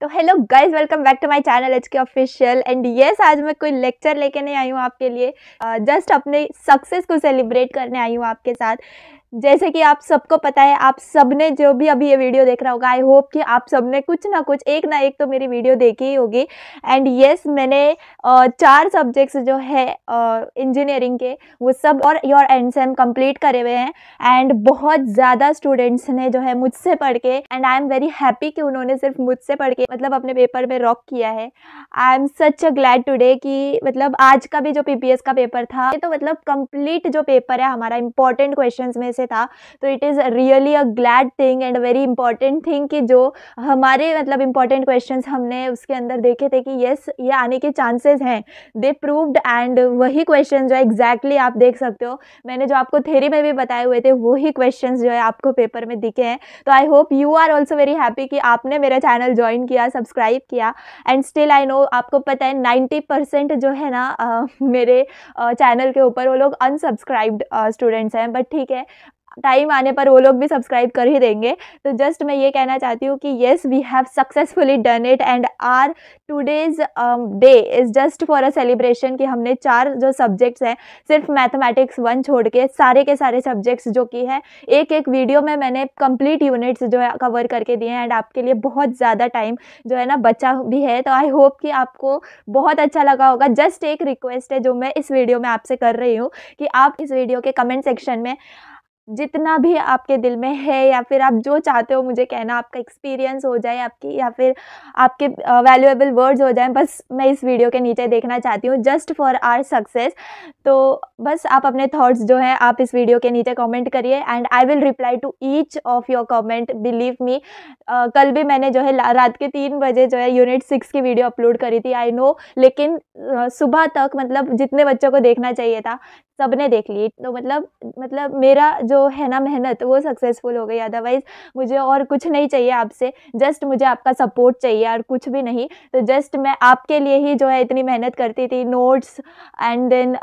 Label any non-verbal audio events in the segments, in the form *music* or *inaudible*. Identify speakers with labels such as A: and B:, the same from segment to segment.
A: तो hello guys welcome back to my channel H K official and yes आज मैं कोई लेक्चर लेके नहीं आई हूँ आपके लिए जस्ट uh, अपने सक्सेस को सेलिब्रेट करने आई हूँ आपके साथ जैसे कि आप सबको पता है आप सबने जो भी अभी ये वीडियो देख रहा होगा आई होप कि आप सबने कुछ ना कुछ एक ना एक तो मेरी वीडियो देखी ही होगी एंड येस yes, मैंने चार सब्जेक्ट्स जो है इंजीनियरिंग के वो सब और योर एंड सेम कम्प्लीट करे हुए हैं एंड बहुत ज़्यादा स्टूडेंट्स ने जो है मुझसे पढ़ के and I am very happy कि उन्होंने सिर्फ मुझसे पढ़ के मतलब अपने पेपर में रॉक किया है I am such a glad today कि मतलब आज का भी जो पी का पेपर था ये तो मतलब कम्प्लीट जो पेपर है हमारा इंपॉर्टेंट क्वेश्चन में से था तो it is really a glad thing and very important thing कि जो हमारे मतलब इंपॉर्टेंट क्वेश्चन हमने उसके अंदर देखे थे कि येस ये आने के चांसेज हैं दे प्रूवड एंड वही क्वेश्चन जो है एग्जैक्टली exactly आप देख सकते हो मैंने जो आपको थेरी में भी बताए हुए थे वही क्वेश्चन जो है आपको पेपर में दिखे हैं तो I hope you are also very happy कि आपने मेरा चैनल ज्वाइन किया सब्सक्राइब किया एंड स्टिल आई नो आपको पता है नाइन्टी परसेंट जो है ना uh, मेरे चैनल के ऊपर वो लोग अनसब्सक्राइब्ड स्टूडेंट्स हैं बट ठीक है टाइम आने पर वो लोग भी सब्सक्राइब कर ही देंगे तो जस्ट मैं ये कहना चाहती हूँ कि yes we have successfully done it and our today's day is just for a celebration कि हमने चार जो सब्जेक्ट्स हैं सिर्फ मैथमेटिक्स वन छोड़ के सारे के सारे सब्जेक्ट्स जो कि है एक एक वीडियो में मैंने कंप्लीट यूनिट्स जो है कवर करके दिए हैं एंड आपके लिए बहुत ज़्यादा टाइम जो है ना बचा भी है तो आई होप कि आपको बहुत अच्छा लगा होगा जस्ट एक रिक्वेस्ट है जो मैं इस वीडियो में आपसे कर रही हूँ कि आप इस वीडियो के कमेंट सेक्शन में जितना भी आपके दिल में है या फिर आप जो चाहते हो मुझे कहना आपका एक्सपीरियंस हो जाए आपकी या फिर आपके वैल्यूएबल वर्ड्स हो जाए बस मैं इस वीडियो के नीचे देखना चाहती हूँ जस्ट फॉर आर सक्सेस तो बस आप अपने थॉट्स जो है आप इस वीडियो के नीचे कमेंट करिए and I will reply to each of your comment believe me कल भी मैंने जो है रात के तीन बजे जो है यूनिट सिक्स की वीडियो अपलोड करी थी आई नो लेकिन uh, सुबह तक मतलब जितने बच्चों को देखना चाहिए था सब ने देख ली तो मतलब मतलब मेरा जो है ना मेहनत वो सक्सेसफुल हो गई अदरवाइज़ मुझे और कुछ नहीं चाहिए आपसे जस्ट मुझे आपका सपोर्ट चाहिए और कुछ भी नहीं तो जस्ट मैं आपके लिए ही जो है इतनी मेहनत करती थी नोट्स एंड देन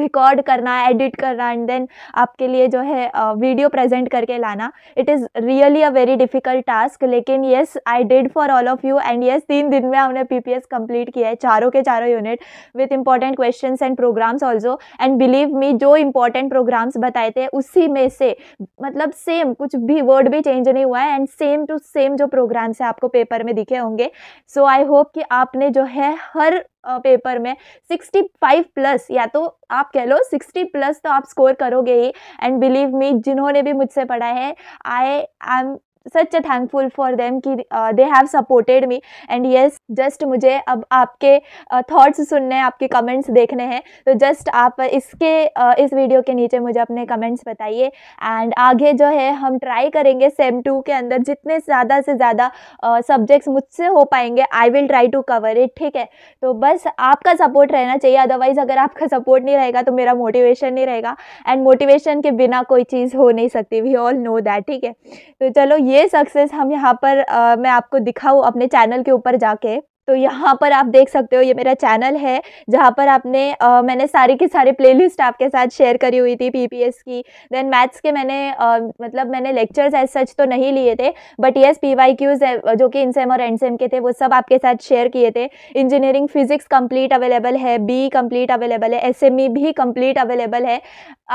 A: रिकॉर्ड करना एडिट करना एंड देन आपके लिए जो है वीडियो प्रेजेंट करके लाना it is really a very difficult task लेकिन yes I did for all of you and yes तीन दिन में हमने पी पी एस कम्प्लीट किया है चारों के चारों unit with important question and programs also and believe में जो इम्पोर्टेंट प्रोग्राम्स बताए थे उसी में से मतलब सेम कुछ भी वर्ड भी चेंज नहीं हुआ है एंड सेम टू सेम जो प्रोग्राम्स है आपको पेपर में दिखे होंगे सो आई होप कि आपने जो है हर पेपर में 65 प्लस या तो आप कह लो 60 प्लस तो आप स्कोर करोगे ही एंड बिलीव मी जिन्होंने भी मुझसे पढ़ा है I I am such thankful for them कि they have supported me and yes just मुझे अब आपके थॉट्स uh, सुनने आपके कमेंट्स देखने हैं तो जस्ट आप इसके uh, इस वीडियो के नीचे मुझे अपने कमेंट्स बताइए एंड आगे जो है हम ट्राई करेंगे सेम टू के अंदर जितने ज़्यादा से ज़्यादा सब्जेक्ट्स uh, मुझसे हो पाएंगे I will try to cover it ठीक है तो बस आपका सपोर्ट रहना चाहिए अदरवाइज़ अगर आपका सपोर्ट नहीं रहेगा तो मेरा मोटिवेशन नहीं रहेगा एंड मोटिवेशन के बिना कोई चीज़ हो नहीं सकती वी ऑल नो दैट ठीक है तो चलो ये ये सक्सेस हम यहाँ पर मैं आपको दिखाऊँ अपने चैनल के ऊपर जाके तो यहाँ पर आप देख सकते हो ये मेरा चैनल है जहाँ पर आपने आ, मैंने सारी की सारी प्लेलिस्ट आपके साथ शेयर करी हुई थी पीपीएस की देन मैथ्स के मैंने आ, मतलब मैंने लेक्चर्स एज सच तो नहीं लिए थे but yes P Y Qs जो कि इनसेम e और एनसेम e के थे वो सब आपके साथ शेयर किए थे इंजीनियरिंग फिजिक्स कम्प्लीट अवेलेबल है बी कम्प्लीट अवेलेबल है एस एम ई भी कम्प्लीट अवेलेबल है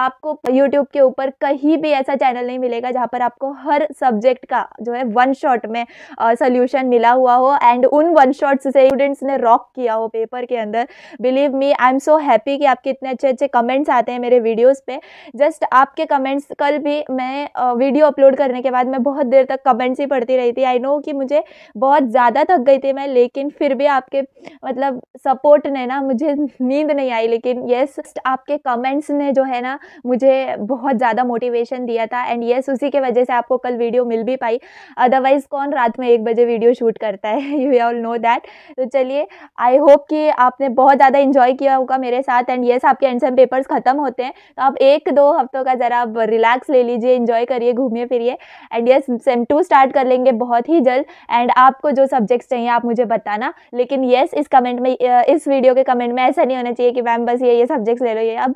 A: आपको यूट्यूब के ऊपर कहीं भी ऐसा चैनल नहीं मिलेगा जहाँ पर आपको हर सब्जेक्ट का जो है वन शॉट में सोल्यूशन मिला हुआ हो एंड उन वन शॉट से स्टूडेंट्स ने रॉक किया हो पेपर के अंदर believe me I am so happy कि आपके इतने अच्छे अच्छे कमेंट्स आते हैं मेरे वीडियोज़ पे जस्ट आपके कमेंट्स कल भी मैं वीडियो अपलोड करने के बाद मैं बहुत देर तक कमेंट्स ही पढ़ती रही थी आई नो कि मुझे बहुत ज़्यादा थक गई थी मैं लेकिन फिर भी आपके मतलब सपोर्ट ने ना मुझे *laughs* नींद नहीं आई लेकिन येस आपके कमेंट्स ने जो है ना मुझे बहुत ज़्यादा मोटिवेशन दिया था एंड येस उसी के वजह से आपको कल वीडियो मिल भी पाई अदरवाइज़ कौन रात में एक बजे वीडियो शूट करता है यू ऑल नो दैट तो चलिए आई होप कि आपने बहुत ज़्यादा इन्जॉय किया होगा मेरे साथ एंड येस आपके एंड पेपर्स ख़त्म होते हैं तो आप एक दो हफ्तों का ज़रा आप रिलैक्स ले लीजिए इन्जॉय करिए घूमिए फिरिए and yes same to start कर लेंगे बहुत ही जल्द एंड आपको जो सब्जेक्ट्स चाहिए आप मुझे बताना लेकिन येस इस कमेंट में इस वीडियो के कमेंट में ऐसा नहीं होना चाहिए कि मैम बस ये ये सब्जेक्ट्स ले लो ये अब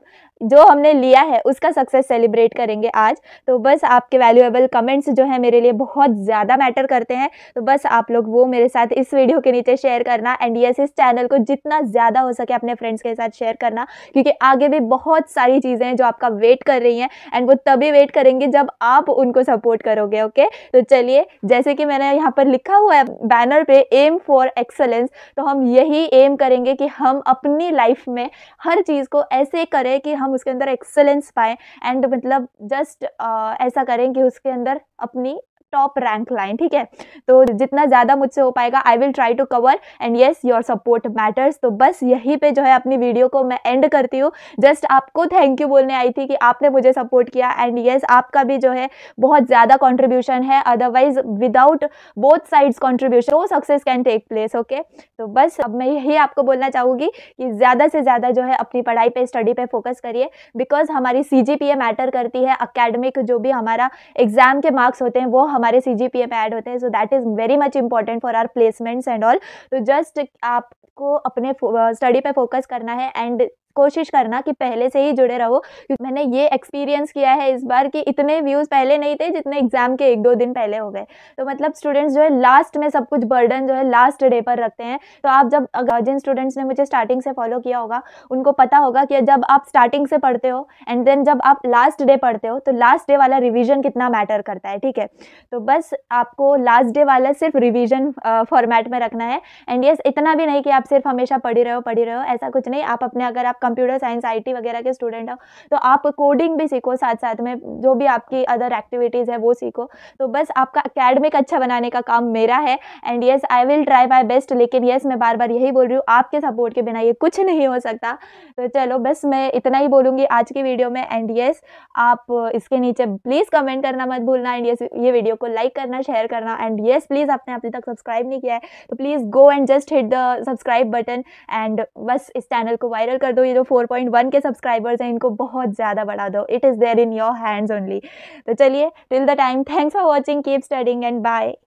A: जो हमने लिया है उसका सक्सेस सेलिब्रेट करेंगे आज तो बस आपके वैल्यूएबल कमेंट्स जो है मेरे लिए बहुत ज़्यादा मैटर करते हैं तो बस आप लोग वो मेरे साथ इस वीडियो के नीचे शेयर करना एंड यस इस चैनल को जितना ज़्यादा हो सके अपने फ्रेंड्स के साथ शेयर करना क्योंकि आगे भी बहुत सारी चीज़ें हैं जो आपका वेट कर रही हैं एंड वो तभी वेट करेंगे जब आप उनको सपोर्ट करोगे ओके तो चलिए जैसे कि मैंने यहाँ पर लिखा हुआ है बैनर पर एम फॉर एक्सलेंस तो हम यही एम करेंगे कि हम अपनी लाइफ में हर चीज़ को ऐसे करें कि हम हम उसके अंदर एक्सेलेंस पाएँ एंड मतलब जस्ट uh, ऐसा करें कि उसके अंदर अपनी टॉप रैंक लाएं ठीक है तो जितना ज़्यादा मुझसे हो पाएगा I will try to cover and yes your support matters तो बस यहीं पे जो है अपनी वीडियो को मैं एंड करती हूँ जस्ट आपको थैंक यू बोलने आई थी कि आपने मुझे सपोर्ट किया एंड येस आपका भी जो है बहुत ज़्यादा कॉन्ट्रीब्यूशन है otherwise without both sides contribution वो success can take place okay तो बस अब मैं यही आपको बोलना चाहूँगी कि ज़्यादा से ज़्यादा जो है अपनी पढ़ाई पर स्टडी पे फोकस करिए बिकॉज हमारी सी मैटर करती है अकेडमिक जो भी हमारा एग्ज़ाम के मार्क्स होते हैं वो हम हमारे सी में ऐड होते हैं so that is very much important for our placements and all तो जस्ट आपको अपने स्टडी पे फोकस करना है एंड कोशिश करना कि पहले से ही जुड़े रहो क्योंकि मैंने ये एक्सपीरियंस किया है इस बार कि इतने व्यूज़ पहले नहीं थे जितने एग्ज़ाम के एक दो दिन पहले हो गए तो मतलब स्टूडेंट्स जो है लास्ट में सब कुछ बर्डन जो है लास्ट डे पर रखते हैं तो आप जब जिन स्टूडेंट्स ने मुझे स्टार्टिंग से फॉलो किया होगा उनको पता होगा कि जब आप स्टार्टिंग से पढ़ते हो एंड देन जब आप लास्ट डे पढ़ते हो तो लास्ट डे वाला रिविज़न कितना मैटर करता है ठीक है तो बस आपको लास्ट डे वाला सिर्फ रिविज़न फॉर्मेट में रखना है एंड यस इतना भी नहीं कि आप सिर्फ हमेशा पढ़ी रहो पढ़ी रहो ऐसा कुछ नहीं आप अपने अगर आप कंप्यूटर साइंस आई वगैरह के स्टूडेंट हो तो आप कोडिंग भी सीखो साथ साथ में जो भी आपकी अदर एक्टिविटीज़ है वो सीखो तो बस आपका अकेडमिक अच्छा बनाने का काम मेरा है and yes I will try my best लेकिन येस मैं बार बार यही बोल रही हूँ आपके सपोर्ट के बिना ये कुछ नहीं हो सकता तो चलो बस मैं इतना ही बोलूँगी आज की वीडियो में एंड येस आप इसके नीचे प्लीज़ कमेंट करना मत भूलना एंड येस ये वीडियो को लाइक करना शेयर करना एंड येस प्लीज़ आपने अभी तक सब्सक्राइब नहीं किया है तो please go and just hit the subscribe button and बस इस चैनल को वायरल कर दो मेरे जो 4.1 के सब्सक्राइबर्स हैं इनको बहुत ज़्यादा बढ़ा दो it is there in your hands only तो चलिए till the time thanks for watching keep studying and bye